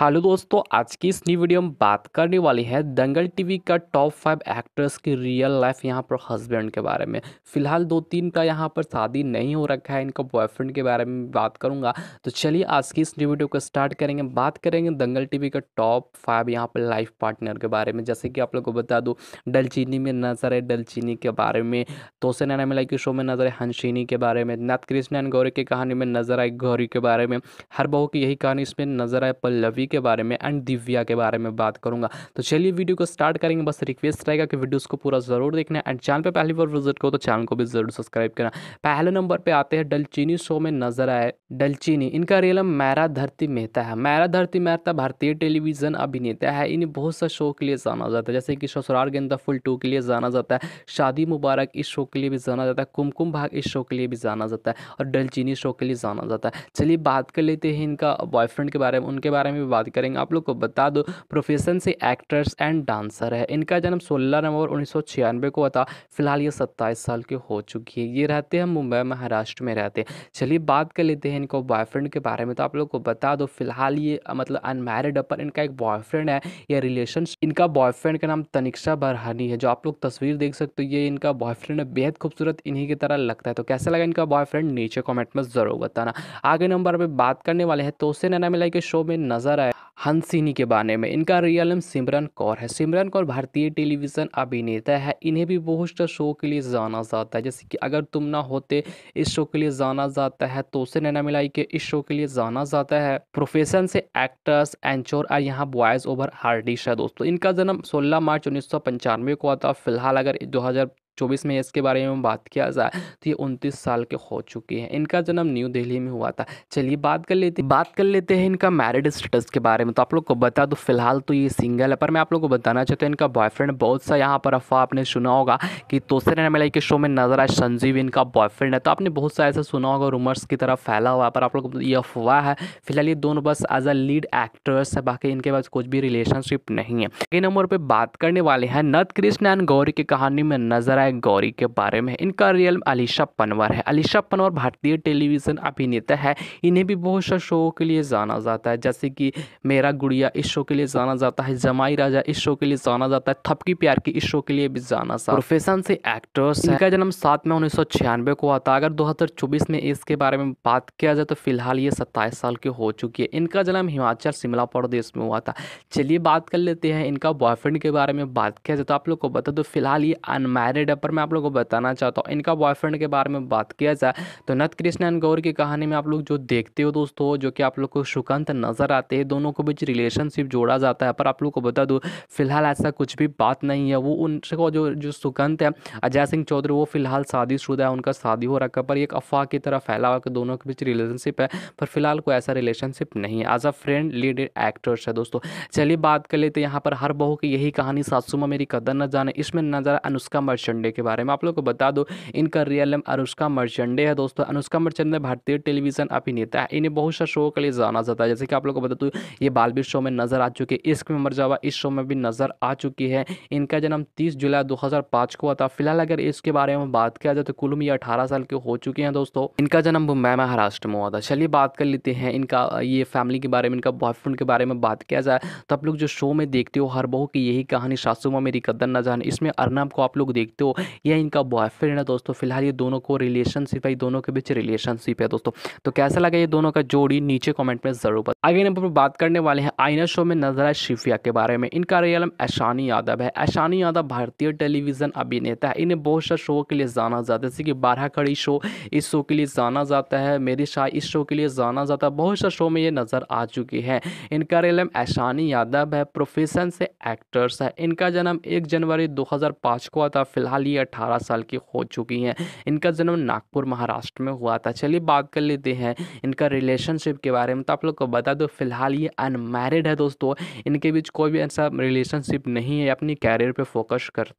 hello दोस्तों आज की इस न्यू वीडियो में बात करने वाली है दंगल टीवी का टॉप फाइव एक्ट्रेस की रियल लाइफ यहाँ पर हस्बैंड के बारे में फिलहाल दो तीन का यहाँ पर शादी नहीं हो रखा है इनका बॉयफ्रेंड के बारे में बात करूँगा तो चलिए आज की इस न्यू वीडियो को स्टार्ट करेंगे बात करेंगे दंगल टी का टॉप फाइव यहाँ पर लाइफ पार्टनर के बारे में जैसे कि आप लोग को बता दूँ डलचीनी में नजर है डलचीनी के बारे में तोसे नैना मिलाई के शो में नजर है हंसिनी के बारे में नाथ एंड गौरी की कहानी में नजर आए गौरी के बारे में हर बहू की यही कहानी इसमें नजर आए पल्लवी के बारे में एंड दिव्या के बारे में बात करूंगा तो चलिए वीडियो को स्टार्ट करेंगे बस रिक्वेस्ट रहेगा कि वीडियोस को पूरा ज़रूर देखना एंड चैनल पे पहली बार विजिट करो तो चैनल को भी ज़रूर सब्सक्राइब करना पहले नंबर पर आते हैं डलचीनी शो में नजर आए डलचीनी इनका रियलम मैरा धरती मेहता है मैरा धरती मेहता भारतीय टेलीविजन अभिनेता है इन्हें बहुत सा शो के लिए जाना जाता है जैसे कि ससुराल गेंदा फुल टू के लिए जाना जाता है शादी मुबारक इस शो के लिए भी जाना जाता है कुमकुम भाग इस शो के लिए भी जाना जाता है और डलचीनी शो के लिए जाना जाता है चलिए बात कर लेते हैं इनका बॉयफ्रेंड के बारे में उनके बारे में भी बात बात करेंगे आप लोग को बता दो प्रोफेशन से एक्ट्रेस एंड डांसर है इनका जन्म सोलह नवंबर उन्नीस को होता फिलहाल ये सत्ताईस साल के हो चुकी है ये रहते हैं मुंबई महाराष्ट्र में रहते हैं चलिए बात कर लेते हैं इनको बॉयफ्रेंड के बारे में तो आप लोग को बता दो फिलहाल ये मतलब अनमेरिड पर इनका एक बॉयफ्रेंड है या रिलेशन इनका बॉयफ्रेंड का नाम तनिक्षा बरहानी है जो आप लोग तस्वीर देख सकते हो ये इनका बॉयफ्रेंड बेहद खूबसूरत इन्हीं की तरह लगता है तो कैसा लगा इनका बॉयफ्रेंड नीचे कॉमेंट में ज़रूर बताना आगे नंबर पर बात करने वाले हैं तो उसे नैना मिलाई के शो में नजर आया हंसिनी के बारे में इनका रियल नेम सिमरन कौर है सिमरन कौर भारतीय टेलीविज़न अभिनेता है इन्हें भी बहुत शो के लिए जाना जाता है जैसे कि अगर तुम ना होते इस शो के लिए जाना जाता है तो उसे नैना मिलाई के इस शो के लिए जाना जाता है प्रोफेशन से एक्टर्स एंचोर और यहाँ बॉयज़ ओवर हार्डिश है दोस्तों इनका जन्म सोलह मार्च उन्नीस को हुआ था फिलहाल अगर दो 2024 में इसके बारे में बात किया जाए तो ये उनतीस साल के हो चुके हैं इनका जन्म न्यू दिल्ली में हुआ था चलिए बात कर लेते बात कर लेते हैं इनका मैरिड स्टेटस के बारे में तो आप लोग को बता दो फिलहाल तो ये सिंगल है पर मैं आप लोग को बताना चाहता हूँ इनका बॉयफ्रेंड बहुत सा यहाँ पर अफवाह आपने सुना होगा कि तोसरे मिलाई के शो में नजर आए संजीव इनका बॉयफ्रेंड है तो आपने बहुत सा ऐसा सुना होगा रूमर्स की तरफ फैला हुआ पर आप लोग ये अफवाह है फिलहाल ये दोनों बस एज अ लीड एक्टर्स है बाकी इनके पास कुछ भी रिलेशनशिप नहीं है नंबर पर बात करने वाले हैं नद कृष्ण एंड गौरी की कहानी में नजर आए है गौरी के बारे में इनका रियल अलीशा पनवर है अलीशा पनवर भारतीय टेलीविज़न अभिनेता है इन्हें भी बहुत सा शो के लिए जाना जाता है जैसे कि मेरा गुड़िया इस शो के लिए जाना जाता है जमाई राजा इस शो के लिए जाना जाता है थपकी प्यार की इस शो के लिए भी जाना जाता है प्रोफेशन से एक्ट्रेस इनका जन्म सात में उन्नीस को हुआ था अगर दो में इसके बारे में बात किया जाए तो फिलहाल ये सत्ताईस साल की हो चुकी है इनका जन्म हिमाचल शिमला प्रदेश में हुआ था चलिए बात कर लेते हैं इनका बॉयफ्रेंड के बारे में बात किया जाए तो आप लोग को बता दो फिलहाल ये अनमैरिड यहाँ पर मैं आप लोगों को बताना चाहता हूँ इनका बॉयफ्रेंड के बारे में बात किया जाए तो नथ कृष्ण एंड गौर की कहानी में आप लोग जो देखते हो दोस्तों जो कि आप लोग को सुकंत नज़र आते हैं दोनों के बीच रिलेशनशिप जोड़ा जाता है पर आप लोग को बता दूँ फिलहाल ऐसा कुछ भी बात नहीं है वो उनसे जो जो सुकंत है अजय सिंह चौधरी वो फिलहाल शादीशुदा है उनका शादी हो रखा पर एक अफवाह की तरह फैला हुआ कि दोनों के बीच रिलेशनशिप है पर फिलहाल कोई ऐसा रिलेशनशिप नहीं है as a friend lead actors है दोस्तों चलिए बात कर लेते हैं यहाँ पर हर बहू की यही कहानी सासू में मेरी कदर न जाने इसमें नज़र अनुष्का मर्चेंट मर्चंडे के बारे में आप लोग को बता दो इनका रियल नेम अनुष्का मर्चंडे है दोस्तों अनुष्का मर्चंडे भारतीय टेलीविजन अभिनेता है इन्हें बहुत सारे शो के लिए जाना जाता है जैसे कि आप लोग को बता दूँ ये बालवीर शो में नजर आ चुके इश्क में मर जावा इस शो में भी नजर आ चुकी है इनका जन्म तीस जुलाई दो को हुआ था फिलहाल अगर इसके बारे में बात किया जाए तो कुल में अठारह साल के हो चुके हैं दोस्तों इनका जन्म मुंबई महाराष्ट्र में हुआ था चलिए बात कर लेते हैं इनका ये फैमिली के बारे में इनका बॉयफ्रेंड के बारे में बात किया जाए तो आप लोग जो शो में देखते हो हर बहू की यही कहानी सासू माँ मेरी कदर न जाने इसमें अर्नब को आप लोग देखते हो दोस्तों यह इनका बॉयफ्रेंड है दोस्तों फिलहाल ये दोनों को रिलेशनशिप है दोनों के बीच रिलेशनशिप है दोस्तों तो कैसा लगा ये दोनों का जोड़ी नीचे कॉमेंट में जरूर बता आगे नंबर पर बात करने वाले हैं आइना शो में नजर आए शिफिया के बारे में इनका रियल नाम ऐशानी यादव है ऐशानी यादव भारतीय टेलीविजन अभिनेता है इन्हें बहुत सारे शो के लिए जाना जाता है जैसे कि बारह खड़ी शो इस शो के लिए जाना जाता है मेरी शाह इस शो के लिए जाना जाता है बहुत सारे शो में ये नज़र आ चुकी है इनका रियल नाम ऐशानी यादव है प्रोफेशन से एक्टर्स है इनका जन्म एक जनवरी 2005 को आता फिलहाल हाल ही अट्ठारह साल की हो चुकी हैं इनका जन्म नागपुर महाराष्ट्र में हुआ था चलिए बात कर लेते हैं इनका रिलेशनशिप के बारे में तो आप लोग को बता दो फिलहाल ये अनमैरिड है दोस्तों इनके बीच कोई भी ऐसा रिलेशनशिप नहीं है अपनी कैरियर पर फोकस करते